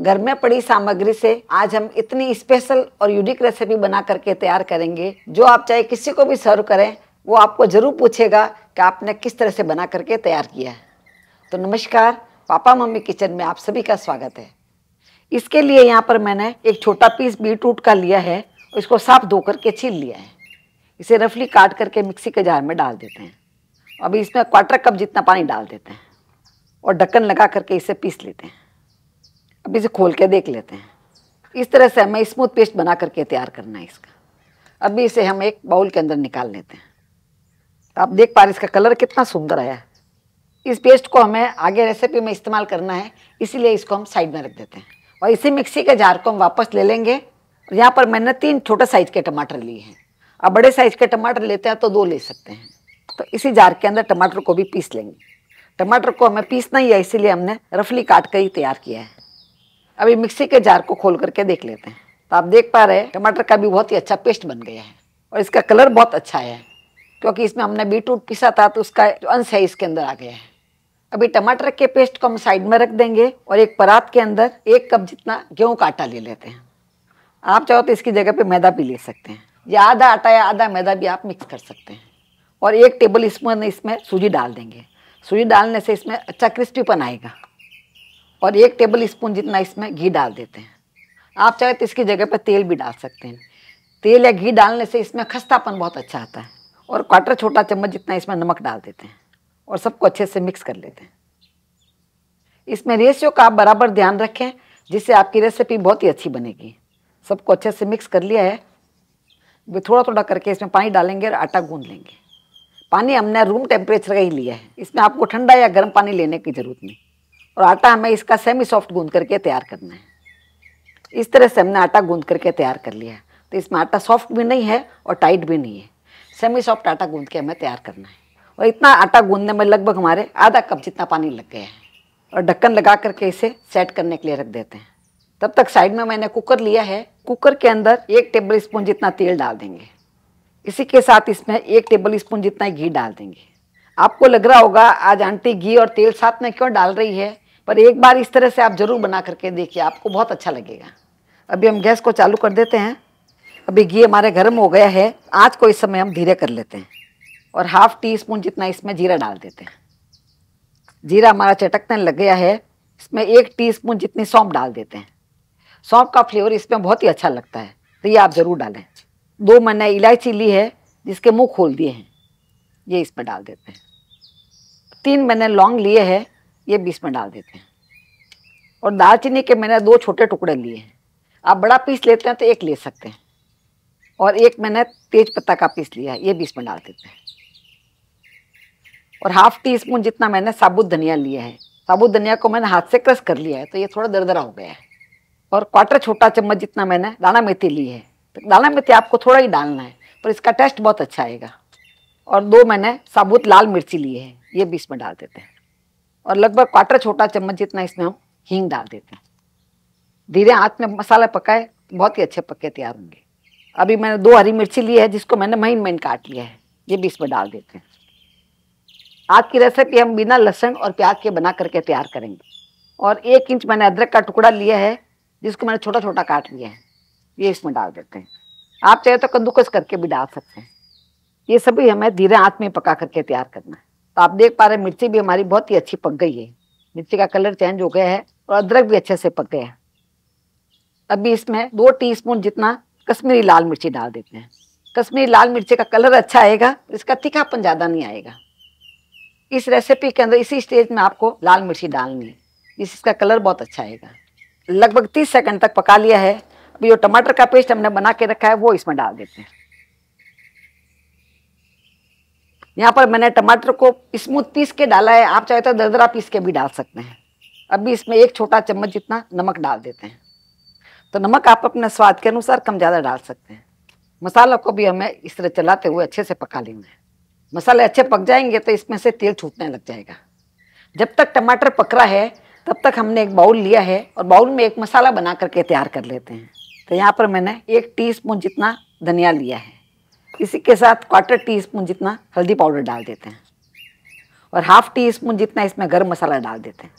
घर में पड़ी सामग्री से आज हम इतनी स्पेशल और यूनिक रेसिपी बना करके तैयार करेंगे जो आप चाहे किसी को भी सर्व करें वो आपको ज़रूर पूछेगा कि आपने किस तरह से बना करके तैयार किया है तो नमस्कार पापा मम्मी किचन में आप सभी का स्वागत है इसके लिए यहाँ पर मैंने एक छोटा पीस बीटरूट का लिया है और इसको साफ धो करके छील लिया है इसे रफली काट करके मिक्सी के जार में डाल देते हैं अभी इसमें क्वार्टर कप जितना पानी डाल देते हैं और ढक्कन लगा करके इसे पीस लेते हैं अब इसे खोल के देख लेते हैं इस तरह से हमें स्मूथ पेस्ट बना करके तैयार करना है इसका अभी इसे हम एक बाउल के अंदर निकाल लेते हैं आप देख पा रहे इसका कलर कितना सुंदर आया है इस पेस्ट को हमें आगे रेसिपी में इस्तेमाल करना है इसीलिए इसको हम साइड में रख देते हैं और इसी मिक्सी के जार को हम वापस ले लेंगे यहाँ पर मैंने तीन छोटे साइज के टमाटर लिए हैं अब बड़े साइज के टमाटर लेते हैं तो दो ले सकते हैं तो इसी जार के अंदर टमाटर को भी पीस लेंगे टमाटर को हमें पीसना ही है इसीलिए हमने रफली काट कर ही तैयार किया है अभी मिक्सी के जार को खोल करके देख लेते हैं तो आप देख पा रहे हैं टमाटर का भी बहुत ही अच्छा पेस्ट बन गया है और इसका कलर बहुत अच्छा है क्योंकि इसमें हमने बीट रूट पिसा था तो उसका जो अंश है इसके अंदर आ गया है अभी टमाटर के पेस्ट को हम साइड में रख देंगे और एक परात के अंदर एक कप जितना गेहूं का आटा ले लेते हैं आप चाहो तो इसकी जगह पे मैदा भी ले सकते हैं या आधा आटा या आधा मैदा भी आप मिक्स कर सकते हैं और एक टेबल स्पून इसमें सूजी डाल देंगे सूजी डालने से इसमें अच्छा क्रिस्पीपन आएगा और एक टेबल स्पून जितना इसमें घी डाल देते हैं आप चाहे तो इसकी जगह पर तेल भी डाल सकते हैं तेल या घी डालने से इसमें खस्तापन बहुत अच्छा आता है और क्वार्टर छोटा चम्मच जितना इसमें नमक डाल देते हैं और सबको अच्छे से मिक्स कर लेते हैं इसमें रेशियो का आप बराबर ध्यान रखें जिससे आपकी रेसिपी बहुत ही अच्छी बनेगी सबको अच्छे से मिक्स कर लिया है वे थोड़ा थोड़ा करके इसमें पानी डालेंगे और आटा गूंद लेंगे पानी हमने रूम टेम्परेचर का ही लिया है इसमें आपको ठंडा या गर्म पानी लेने की ज़रूरत नहीं और आटा हमें इसका सेमी सॉफ्ट गूंद करके तैयार करना है इस तरह से हमने आटा गूंद करके तैयार कर लिया है तो इसमें आटा सॉफ्ट भी नहीं है और टाइट भी नहीं है सेमी सॉफ्ट आटा गूंद के हमें तैयार करना है और इतना आटा गूंदने में लगभग हमारे आधा कप जितना पानी लग गया है और ढक्कन लगा करके इसे सेट करने के लिए रख देते हैं तब तक साइड में मैंने कुकर लिया है कुकर के अंदर एक टेबल स्पून जितना तेल डाल देंगे इसी के साथ इसमें एक टेबल स्पून जितना घी डाल देंगे आपको लग रहा होगा आज आंटी घी और तेल साथ में क्यों डाल रही है पर एक बार इस तरह से आप ज़रूर बना करके देखिए आपको बहुत अच्छा लगेगा अभी हम गैस को चालू कर देते हैं अभी घी हमारे गर्म हो गया है आज को इस समय हम धीरे कर लेते हैं और हाफ टी स्पून जितना इसमें जीरा डाल देते हैं जीरा हमारा चटकने लग गया है इसमें एक टीस्पून जितनी सौंप डाल देते हैं सौंप का फ्लेवर इसमें बहुत ही अच्छा लगता है तो ये आप ज़रूर डालें दो मैंने इलायची ली है जिसके मुँह खोल दिए हैं ये इसमें डाल देते हैं तीन मैंने लौंग लिए हैं ये बीस में डाल देते हैं और दालचीनी के मैंने दो छोटे टुकड़े लिए हैं आप बड़ा पीस लेते हैं तो एक ले सकते हैं और एक मैंने तेज पत्ता का पीस लिया है ये बीस में डाल देते हैं और हाफ टी स्पून जितना मैंने साबुत धनिया लिया है साबुत धनिया को मैंने हाथ से क्रश कर लिया है तो ये थोड़ा दरदरा हो गया है और क्वार्टर छोटा चम्मच जितना मैंने दाना मेथी ली है तो दाना मेथी आपको थोड़ा ही डालना है पर इसका टेस्ट बहुत अच्छा आएगा और दो मैंने साबुत लाल मिर्ची ली है ये बीस में डाल देते हैं और लगभग क्वार्टर छोटा चम्मच जितना इसमें हम हींग डाल देते हैं धीरे हाथ में मसाला पकाए बहुत ही अच्छे पक्के तैयार होंगे अभी मैंने दो हरी मिर्ची ली है जिसको मैंने महीन महीन काट लिया है ये भी इसमें डाल देते हैं आज की रेसिपी हम बिना लहसुन और प्याज के बना करके तैयार करेंगे और एक इंच मैंने अदरक का टुकड़ा लिया है जिसको मैंने छोटा छोटा काट लिया है ये इसमें डाल देते हैं आप चाहे तो कद्दूकस करके भी डाल सकते हैं ये सभी हमें धीरे हाथ में पका करके तैयार करना है तो आप देख पा रहे मिर्ची भी हमारी बहुत ही अच्छी पक गई है मिर्ची का कलर चेंज हो गया है और अदरक भी अच्छे से पक गया है अभी इसमें दो टीस्पून जितना कश्मीरी लाल मिर्ची डाल देते हैं कश्मीरी लाल मिर्ची का कलर अच्छा आएगा इसका तीखापन ज़्यादा नहीं आएगा इस रेसिपी के अंदर इसी स्टेज में आपको लाल मिर्ची डालनी है इसका कलर बहुत अच्छा आएगा लगभग तीस सेकंड तक पका लिया है अभी जो टमाटर का पेस्ट हमने बना के रखा है वो इसमें डाल देते हैं यहाँ पर मैंने टमाटर को स्मूथ पीस के डाला है आप चाहे तो दरदरा पीस के भी डाल सकते हैं अभी इसमें एक छोटा चम्मच जितना नमक डाल देते हैं तो नमक आप अपने स्वाद के अनुसार कम ज़्यादा डाल सकते हैं मसाला को भी हमें इस तरह चलाते हुए अच्छे से पका लेंगे मसाले अच्छे पक जाएंगे तो इसमें से तेल छूटने लग जाएगा जब तक टमाटर पक रहा है तब तक हमने एक बाउल लिया है और बाउल में एक मसाला बना करके तैयार कर लेते हैं तो यहाँ पर मैंने एक टी जितना धनिया लिया है इसी के साथ क्वार्टर टी स्पून जितना हल्दी पाउडर डाल देते हैं और हाफ टी स्पून जितना इसमें गर्म मसाला डाल देते हैं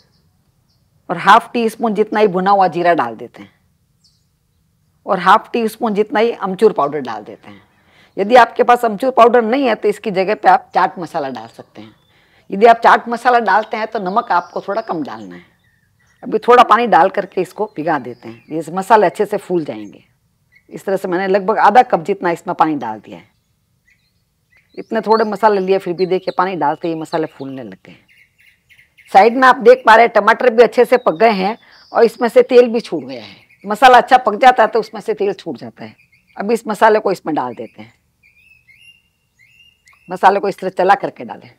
और हाफ टी स्पून जितना ही भुना हुआ जीरा डाल देते हैं और हाफ टी स्पून जितना ही अमचूर पाउडर डाल देते हैं यदि आपके पास अमचूर पाउडर नहीं है तो इसकी जगह पे आप चाट मसाला डाल सकते हैं यदि आप चाट मसाला डालते हैं तो नमक आपको थोड़ा कम डालना है अभी थोड़ा पानी डाल करके इसको भिगा देते हैं ये मसाले अच्छे से फूल जाएंगे इस तरह से मैंने लगभग आधा कप जितना इसमें पानी डाल दिया है इतने थोड़े मसाले लिए फिर भी देखिए पानी डालते ही मसाले फूलने लग हैं साइड में आप देख पा रहे हैं टमाटर भी अच्छे से पक गए हैं और इसमें से तेल भी छूट गया है मसाला अच्छा पक जाता है तो उसमें से तेल छूट जाता है अब इस मसाले को इसमें डाल देते हैं मसाले को इस तरह चला करके डालें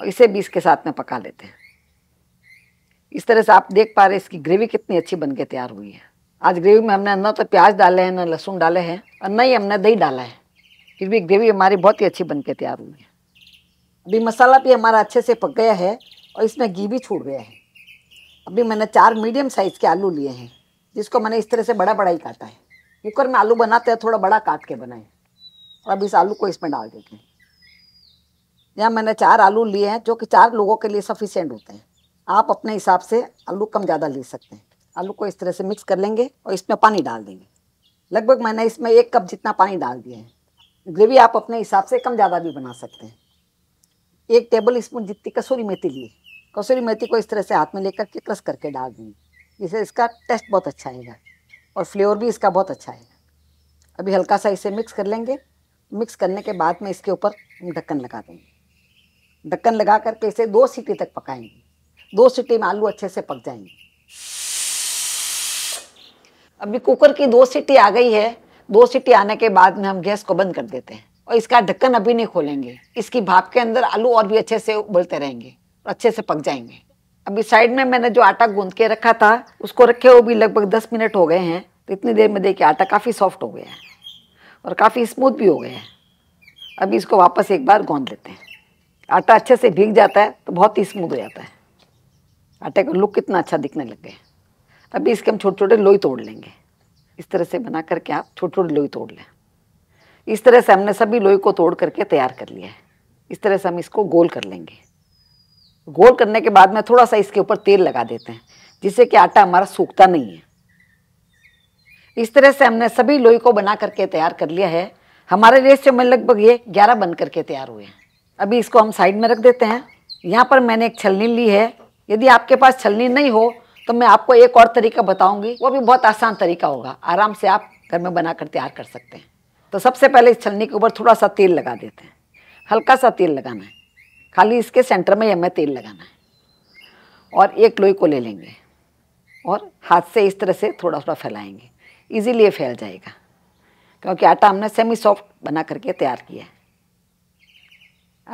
और इसे भी इसके साथ में पका लेते हैं इस तरह से आप देख पा रहे इसकी ग्रेवी कितनी अच्छी बन के तैयार हुई है आज ग्रेवी में हमने न तो प्याज डाले हैं न लहसुन डाले हैं और न ही हमने दही डाला है फिर भी ग्रेवी हमारी बहुत ही अच्छी बन के तैयार हुई है अभी मसाला भी हमारा अच्छे से पक गया है और इसमें घी भी छूट गया है अभी मैंने चार मीडियम साइज़ के आलू लिए हैं जिसको मैंने इस तरह से बड़ा बड़ा ही काटा है कुकर में आलू बनाते हैं थोड़ा बड़ा काट के बनाए अब इस आलू को इसमें डाल देते हैं यहाँ मैंने चार आलू लिए हैं जो कि चार लोगों के लिए सफिशेंट होते हैं आप अपने हिसाब से आलू कम ज़्यादा ले सकते हैं आलू को इस तरह से मिक्स कर लेंगे और इसमें पानी डाल देंगे लगभग मैंने इसमें एक कप जितना पानी डाल दिया है ग्रेवी आप अपने हिसाब से कम ज़्यादा भी बना सकते हैं एक टेबल स्पून जितनी कसूरी मेथी ली कसूरी मेथी को इस तरह से हाथ में लेकर के क्रश करके डाल देंगे जिससे इसका टेस्ट बहुत अच्छा आएगा और फ्लेवर भी इसका बहुत अच्छा आएगा अभी हल्का सा इसे मिक्स कर लेंगे मिक्स करने के बाद में इसके ऊपर ढक्कन लगा देंगे ढक्कन लगा करके इसे दो सीटी तक पकाएंगे दो सीटी में आलू अच्छे से पक जाएंगे अभी कुकर की दो सीटी आ गई है दो सीटी आने के बाद में हम गैस को बंद कर देते हैं और इसका ढक्कन अभी नहीं खोलेंगे इसकी भाप के अंदर आलू और भी अच्छे से उबलते रहेंगे और अच्छे से पक जाएंगे अभी साइड में मैंने जो आटा गूंद के रखा था उसको रखे हुए भी लगभग दस मिनट हो गए हैं तो इतनी देर में देखिए आटा काफ़ी सॉफ्ट हो गया है और काफ़ी स्मूथ भी हो गया है अभी इसको वापस एक बार गूँध लेते हैं आटा अच्छे से भीग जाता है तो बहुत ही स्मूथ हो जाता है आटे का लुक कितना अच्छा दिखने लग गया अभी इसके हम छोटे छोटे लोई तोड़ लेंगे इस तरह से बना करके आप छोटे छोटे लोई तोड़ लें इस तरह से हमने सभी लोई को तोड़ करके तैयार कर लिया है इस तरह से हम इसको गोल कर लेंगे गोल करने के बाद में थोड़ा सा इसके ऊपर तेल लगा देते हैं जिससे कि आटा हमारा सूखता नहीं है इस तरह से हमने सभी लोई को बना करके तैयार कर लिया है हमारे लिए मैं लगभग ये ग्यारह बन करके तैयार हुए हैं अभी इसको हम साइड में रख देते हैं यहाँ पर मैंने एक छलनी ली है यदि आपके पास छलनी नहीं हो तो मैं आपको एक और तरीका बताऊंगी वो भी बहुत आसान तरीका होगा आराम से आप घर में बनाकर तैयार कर सकते हैं तो सबसे पहले इस छलनी के ऊपर थोड़ा सा तेल लगा देते हैं हल्का सा तेल लगाना है खाली इसके सेंटर में हमें तेल लगाना है और एक लोई को ले लेंगे और हाथ से इस तरह से थोड़ा थोड़ा फैलाएंगे इजीली फैल जाएगा क्योंकि आटा हमने सेमी सॉफ्ट बना करके तैयार किया है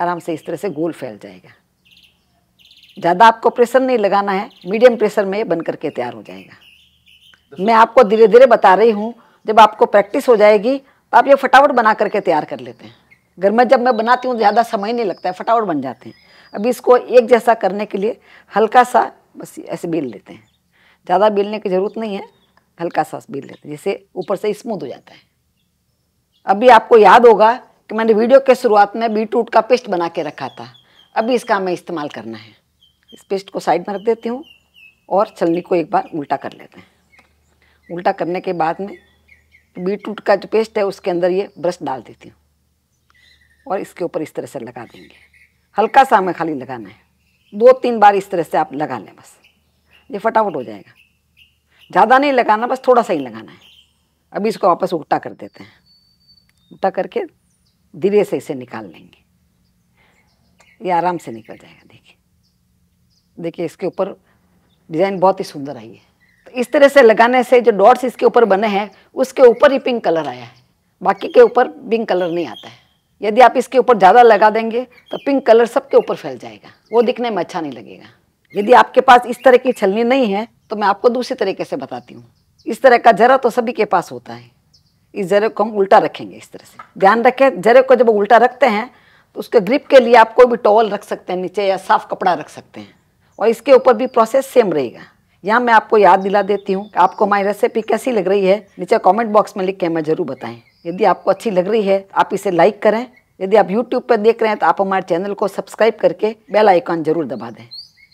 आराम से इस तरह से गोल फैल जाएगा ज़्यादा आपको प्रेशर नहीं लगाना है मीडियम प्रेशर में ये बन करके तैयार हो जाएगा मैं आपको धीरे धीरे बता रही हूँ जब आपको प्रैक्टिस हो जाएगी तो आप ये फटाफट बना करके तैयार कर लेते हैं घर में जब मैं बनाती हूँ ज़्यादा समय नहीं लगता है फटाफट बन जाते हैं अभी इसको एक जैसा करने के लिए हल्का सा बस ऐसे बेल लेते हैं ज़्यादा बेलने की ज़रूरत नहीं है हल्का सा बेल लेते हैं जिससे ऊपर से स्मूथ हो जाता है अभी आपको याद होगा कि मैंने वीडियो के शुरुआत में बीटरूट का पेस्ट बना के रखा था अभी इसका हमें इस्तेमाल करना है इस पेस्ट को साइड में रख देती हूँ और छलनी को एक बार उल्टा कर लेते हैं उल्टा करने के बाद में बीटरूट का जो पेस्ट है उसके अंदर ये ब्रश डाल देती हूँ और इसके ऊपर इस तरह से लगा देंगे हल्का सा हमें खाली लगाना है दो तीन बार इस तरह से आप लगा लें बस ये फटाफट हो जाएगा ज़्यादा नहीं लगाना बस थोड़ा सा ही लगाना है अभी इसको वापस उल्टा कर देते हैं उल्टा करके धीरे से इसे निकाल लेंगे ये आराम से निकल जाएगा देखिए इसके ऊपर डिज़ाइन बहुत ही सुंदर आई है तो इस तरह से लगाने से जो डॉट्स इसके ऊपर बने हैं उसके ऊपर ही पिंक कलर आया है बाकी के ऊपर पिंक कलर नहीं आता है यदि आप इसके ऊपर ज़्यादा लगा देंगे तो पिंक कलर सबके ऊपर फैल जाएगा वो दिखने में अच्छा नहीं लगेगा यदि आपके पास इस तरह की छलनी नहीं है तो मैं आपको दूसरी तरीके से बताती हूँ इस तरह का जरा तो सभी के पास होता है इस जरे को हम उल्टा रखेंगे इस तरह से ध्यान रखें जरे को जब उल्टा रखते हैं तो उसके ग्रिप के लिए आप कोई भी टॉवल रख सकते हैं नीचे या साफ कपड़ा रख सकते हैं और इसके ऊपर भी प्रोसेस सेम रहेगा यहाँ मैं आपको याद दिला देती हूँ आपको हमारी रेसिपी कैसी लग रही है नीचे कमेंट बॉक्स में लिख के हमें ज़रूर बताएं यदि आपको अच्छी लग रही है आप इसे लाइक करें यदि आप यूट्यूब पर देख रहे हैं तो आप हमारे चैनल को सब्सक्राइब करके बेल आइकॉन ज़रूर दबा दें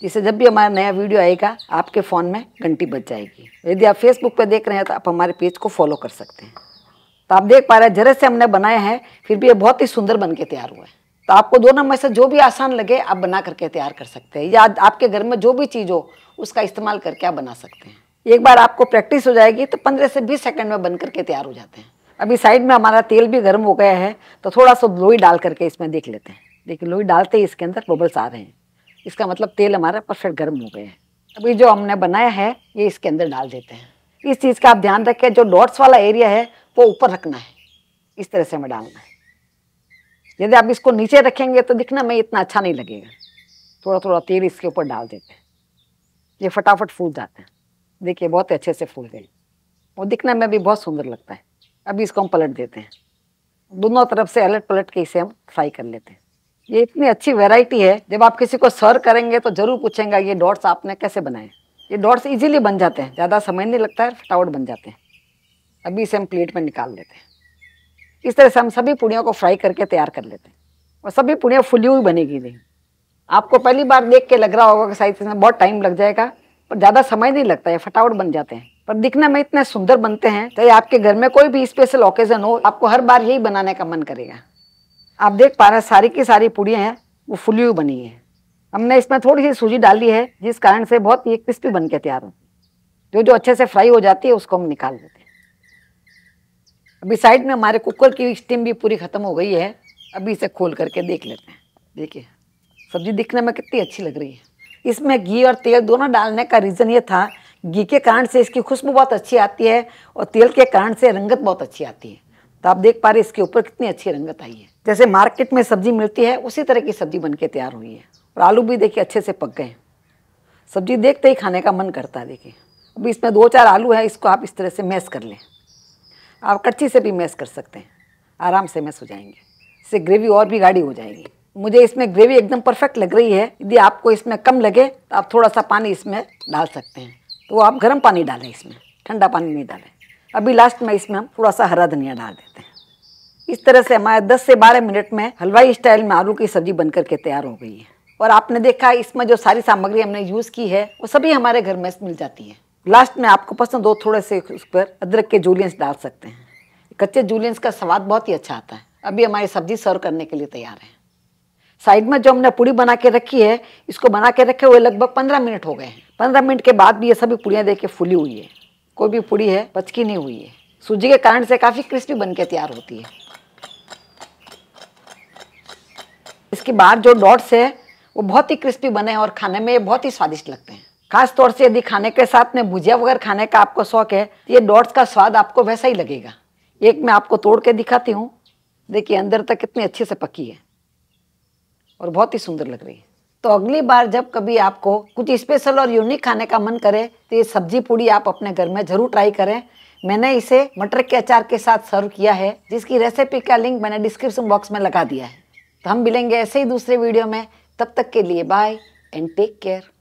जिससे जब भी हमारा नया वीडियो आएगा आपके फ़ोन में घंटी बच जाएगी यदि आप फेसबुक पर देख रहे हैं तो आप हमारे पेज को फॉलो कर सकते हैं तो आप देख पा रहे हैं जरे से हमने बनाया है फिर भी ये बहुत ही सुंदर बन के तैयार हुआ है तो आपको दो नंबर से जो भी आसान लगे आप बना करके तैयार कर सकते हैं या आपके घर में जो भी चीज़ हो उसका इस्तेमाल करके आप बना सकते हैं एक बार आपको प्रैक्टिस हो जाएगी तो पंद्रह से बीस सेकंड में बन करके तैयार हो जाते हैं अभी साइड में हमारा तेल भी गर्म हो गया है तो थोड़ा सा लोई डाल करके इसमें देख लेते हैं देखिए लोई डालते ही इसके अंदर बबल्स आ रहे हैं इसका मतलब तेल हमारा परफेक्ट गर्म हो गया है अभी जो हमने बनाया है ये इसके अंदर डाल देते हैं इस चीज़ का आप ध्यान रखें जो डॉट्स वाला एरिया है वो ऊपर रखना है इस तरह से हमें डालना है यदि आप इसको नीचे रखेंगे तो दिखना में इतना अच्छा नहीं लगेगा थोड़ा थोड़ा तेल इसके ऊपर डाल देते हैं ये फटाफट फूल जाते हैं देखिए बहुत अच्छे से फूल गए और दिखने में भी बहुत सुंदर लगता है अभी इसको हम पलट देते हैं दोनों तरफ से अलट पलट के इसे हम फ्राई कर लेते हैं ये इतनी अच्छी वैरायटी है जब आप किसी को सर्व करेंगे तो ज़रूर पूछेंगे ये डॉट्स आपने कैसे बनाए ये डॉट्स इजीली बन जाते हैं ज़्यादा समय नहीं लगता है फटाफट बन जाते हैं अभी इसे हम प्लेट में निकाल लेते हैं इस तरह से हम सभी पूड़ियों को फ्राई करके तैयार कर लेते हैं और सभी पूड़ियाँ फुली हुई बनेगी नहीं आपको पहली बार देख के लग रहा होगा कि शायद इसमें बहुत टाइम लग जाएगा पर ज़्यादा समय नहीं लगता है फटाफट बन जाते हैं पर दिखने में इतने सुंदर बनते हैं चाहे आपके घर में कोई भी स्पेशल ओकेजन हो आपको हर बार यही बनाने का मन करेगा आप देख पा रहे हैं सारी की सारी पूड़ियाँ हैं वो फुली हुई बनी है हमने इसमें थोड़ी सी सूजी डाली है जिस कारण से बहुत ही क्रिस्पी बन के तैयार होती है जो जो अच्छे से फ्राई हो जाती है उसको हम निकाल देते हैं अभी साइड में हमारे कुकर की स्टीम भी पूरी ख़त्म हो गई है अभी इसे खोल करके देख लेते हैं देखिए सब्जी दिखने में कितनी अच्छी लग रही है इसमें घी और तेल दोनों डालने का रीज़न ये था घी के कारण से इसकी खुशबू बहुत अच्छी आती है और तेल के कारण से रंगत बहुत अच्छी आती है तो आप देख पा रहे इसके ऊपर कितनी अच्छी रंगत आई है जैसे मार्केट में सब्जी मिलती है उसी तरह की सब्जी बन के तैयार हुई है और आलू भी देखिए अच्छे से पक गए सब्जी देखते ही खाने का मन करता है देखिए अभी इसमें दो चार आलू है इसको आप इस तरह से मैस कर लें आप कच्ची से भी मैस कर सकते हैं आराम से मैस हो जाएंगे इससे ग्रेवी और भी गाढ़ी हो जाएगी मुझे इसमें ग्रेवी एकदम परफेक्ट लग रही है यदि आपको इसमें कम लगे तो आप थोड़ा सा पानी इसमें डाल सकते हैं तो आप गर्म पानी डालें इसमें ठंडा पानी नहीं डालें अभी लास्ट में इसमें हम थोड़ा सा हरा धनिया डाल देते हैं इस तरह से हमारे 10 से 12 मिनट में हलवाई स्टाइल में आलू की सब्जी बनकर के तैयार हो गई है और आपने देखा इसमें जो सारी सामग्री हमने यूज़ की है वो सभी हमारे घर में मिल जाती है लास्ट में आपको पसंद हो थोड़े से उस पर अदरक के जूलियंस डाल सकते हैं कच्चे जूलियंस का स्वाद बहुत ही अच्छा आता है अभी हमारी सब्जी सर्व करने के लिए तैयार है साइड में जो हमने पूड़ी बना के रखी है इसको बना के रखे हुए लगभग पंद्रह मिनट हो गए हैं पंद्रह मिनट के बाद भी ये सभी पूड़ियाँ देख के फूली हुई है कोई भी पूड़ी है पचकी नहीं हुई है सूजी के कारण से काफ़ी क्रिस्पी बन के तैयार होती है इसके बाद जो डॉट्स है वो बहुत ही क्रिस्पी बने हैं और खाने में बहुत ही स्वादिष्ट लगते हैं खास तौर से यदि खाने के साथ में भुजिया वगैरह खाने का आपको शौक है तो ये डॉट्स का स्वाद आपको वैसा ही लगेगा एक मैं आपको तोड़ के दिखाती हूँ देखिए अंदर तक कितनी अच्छे से पकी है और बहुत ही सुंदर लग रही है तो अगली बार जब कभी आपको कुछ स्पेशल और यूनिक खाने का मन करे तो ये सब्जी पूड़ी आप अपने घर में ज़रूर ट्राई करें मैंने इसे मटर के अचार के साथ सर्व किया है जिसकी रेसिपी का लिंक मैंने डिस्क्रिप्शन बॉक्स में लगा दिया है तो हम मिलेंगे ऐसे ही दूसरे वीडियो में तब तक के लिए बाय एंड टेक केयर